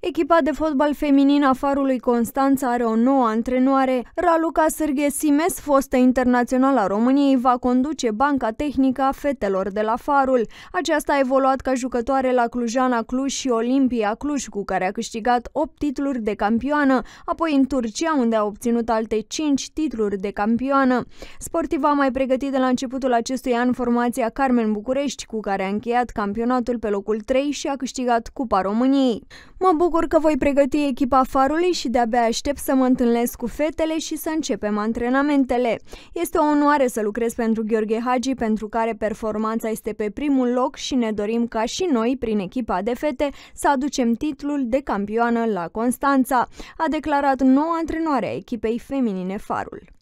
Echipa de fotbal feminin a Farului Constanța are o nouă antrenoare. Raluca Sârghe Simes, fostă internațională a României, va conduce banca tehnică a fetelor de la Farul. Aceasta a evoluat ca jucătoare la Clujana Cluj și Olimpia Cluj, cu care a câștigat 8 titluri de campioană, apoi în Turcia, unde a obținut alte 5 titluri de campioană. Sportiva a mai pregătit de la începutul acestui an formația Carmen București, cu care a încheiat campionatul pe locul 3 și a câștigat Cupa României. Mă bucur că voi pregăti echipa Farului și de-abia aștept să mă întâlnesc cu fetele și să începem antrenamentele. Este o onoare să lucrez pentru Gheorghe Hagi, pentru care performanța este pe primul loc și ne dorim ca și noi, prin echipa de fete, să aducem titlul de campioană la Constanța, a declarat noua antrenoare a echipei feminine Farul.